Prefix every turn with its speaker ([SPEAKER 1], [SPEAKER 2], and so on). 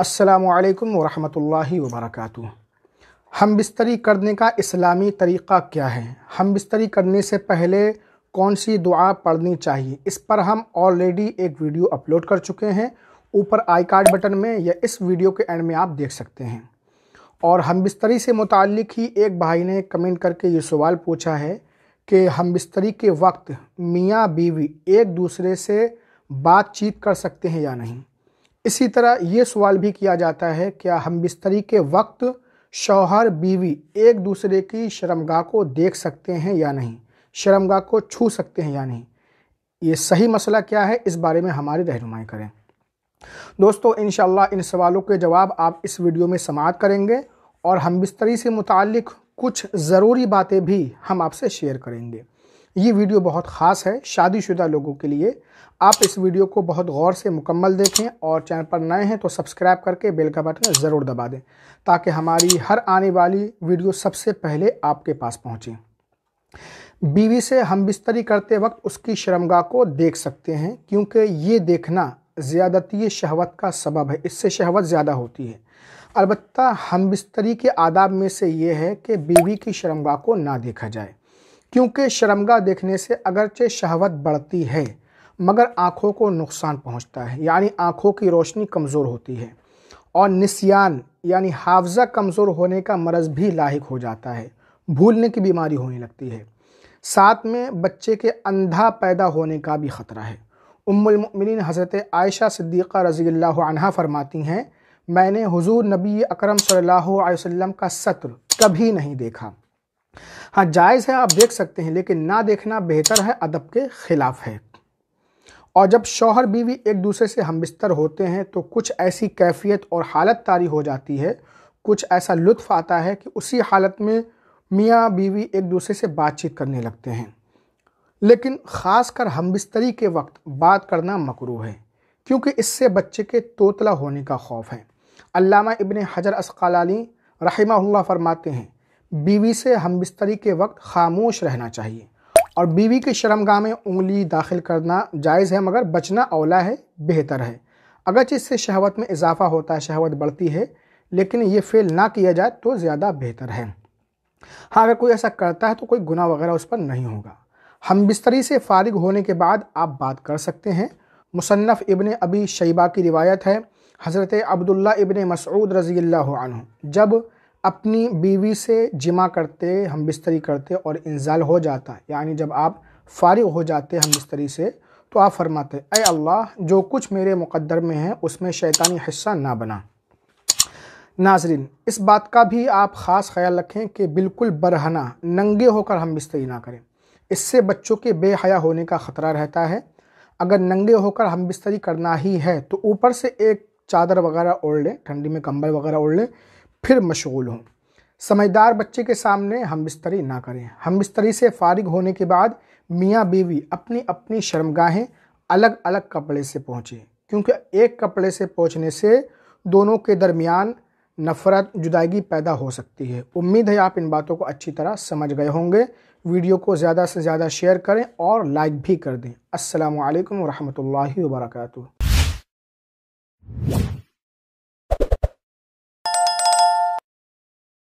[SPEAKER 1] असलकम वरहमल वबरक हम बिस्तरी करने का इस्लामी तरीक़ा क्या है हम बिस्तरी करने से पहले कौन सी दुआ पढ़नी चाहिए इस पर हम ऑलरेडी एक वीडियो अपलोड कर चुके हैं ऊपर आई कार्ड बटन में या इस वीडियो के एंड में आप देख सकते हैं और हम बिस्तरी से मुतक ही एक भाई ने कमेंट करके ये सवाल पूछा है कि हम बिस्तरी के वक्त मियाँ बीवी एक दूसरे से बातचीत कर सकते हैं या नहीं इसी तरह ये सवाल भी किया जाता है क्या हम बिस्तरी के वक्त शौहर बीवी एक दूसरे की शर्मगाह को देख सकते हैं या नहीं शर्मगाह को छू सकते हैं या नहीं ये सही मसला क्या है इस बारे में हमारी रहनुमाई करें दोस्तों इन इन सवालों के जवाब आप इस वीडियो में समाप्त करेंगे और हम बिस्तरी से मुतक़ कुछ ज़रूरी बातें भी हम आपसे शेयर करेंगे ये वीडियो बहुत ख़ास है शादीशुदा लोगों के लिए आप इस वीडियो को बहुत गौर से मुकम्मल देखें और चैनल पर नए हैं तो सब्सक्राइब करके बेल का बटन ज़रूर दबा दें ताकि हमारी हर आने वाली वीडियो सबसे पहले आपके पास पहुँचें बीवी से हम बिस्तरी करते वक्त उसकी शर्मगा को देख सकते हैं क्योंकि ये देखना ज़्यादती शहवत का सबब है इससे शहवत ज़्यादा होती है अलबत्त हम बिस्तरी के आदाब में से ये है कि बीवी की शर्मगा को ना देखा जाए क्योंकि शर्मगा देखने से अगरचे शहवत बढ़ती है मगर आँखों को नुकसान पहुँचता है यानी आँखों की रोशनी कमज़ोर होती है और निस्यान यानी हाफजा कमज़ोर होने का मरज़ भी लाक हो जाता है भूलने की बीमारी होने लगती है साथ में बच्चे के अंधा पैदा होने का भी ख़तरा है उम्मिन हज़रत आयशा सिद्दीक़ा रज़ी फरमाती हैं मैंने हुजूर नबी अकरम सल्लल्लाहु अलैहि वसल्लम का सत्र कभी नहीं देखा हाँ जायज़ है आप देख सकते हैं लेकिन ना देखना बेहतर है अदब के ख़िलाफ़ है और जब शौहर बीवी एक दूसरे से हम बिस्तर होते हैं तो कुछ ऐसी कैफियत और हालत तारी हो जाती है कुछ ऐसा लुत्फ़ आता है कि उसी हालत में मियाँ बीवी एक दूसरे से बातचीत करने लगते हैं लेकिन ख़ास कर हम बिस्तरी के वक्त बात करना मकरू है क्योंकि इससे बच्चे के तोतला होने का खौफ है अल्लामा इबन हजर असकाली रहमा फरमाते हैं बीवी से हम बिस्तरी के वक्त खामोश रहना चाहिए और बीवी के शर्मगाह में उंगली दाखिल करना जायज़ है मगर बचना अवला है बेहतर है अगरचे इससे शहवत में इजाफा होता है शहवत बढ़ती है लेकिन ये फेल ना किया जाए तो ज़्यादा बेहतर है हाँ अगर कोई ऐसा करता है तो कोई गुना वगैरह उस पर नहीं होगा हम बिस्तरी से फारिग होने के बाद आप बात कर सकते हैं मुसन्फ़ इबन अबी शैबा की रिवायत है हज़रत अब्दुल्ला इबन मसऊद रज़ी अल्लाह जब अपनी बीवी से जिमा करते हम बिस्तरी करते और इंजाल हो जाता है यानी जब आप फारिग हो जाते हम बिस्तरी से तो आप फरमाते अय अल्लाह जो कुछ मेरे मुकद्दर में है उसमें शैतानी हिस्सा ना बना नाजरीन इस बात का भी आप ख़ास ख्याल रखें कि बिल्कुल बरहना नंगे होकर हम बिस्तरी ना करें इससे बच्चों के बेहया होने का ख़तरा रहता है अगर नंगे होकर हम बिस्तरी करना ही है तो ऊपर से एक चादर वगैरह ओढ़ लें ठंडी में कंबल वगैरह ओढ़ लें फिर मशगूल हों समझदार बच्चे के सामने हम बिस्तरी ना करें हम बिस्तरी से फारिग होने के बाद मियाँ बीवी अपनी अपनी शर्मगाहें अलग अलग कपड़े से पहुँचें क्योंकि एक कपड़े से पहुँचने से दोनों के दरमियान नफरत जुदाईगी पैदा हो सकती है उम्मीद है आप इन बातों को अच्छी तरह समझ गए होंगे वीडियो को ज़्यादा से ज़्यादा शेयर करें और लाइक भी कर दें असलकम वरहमल वर्का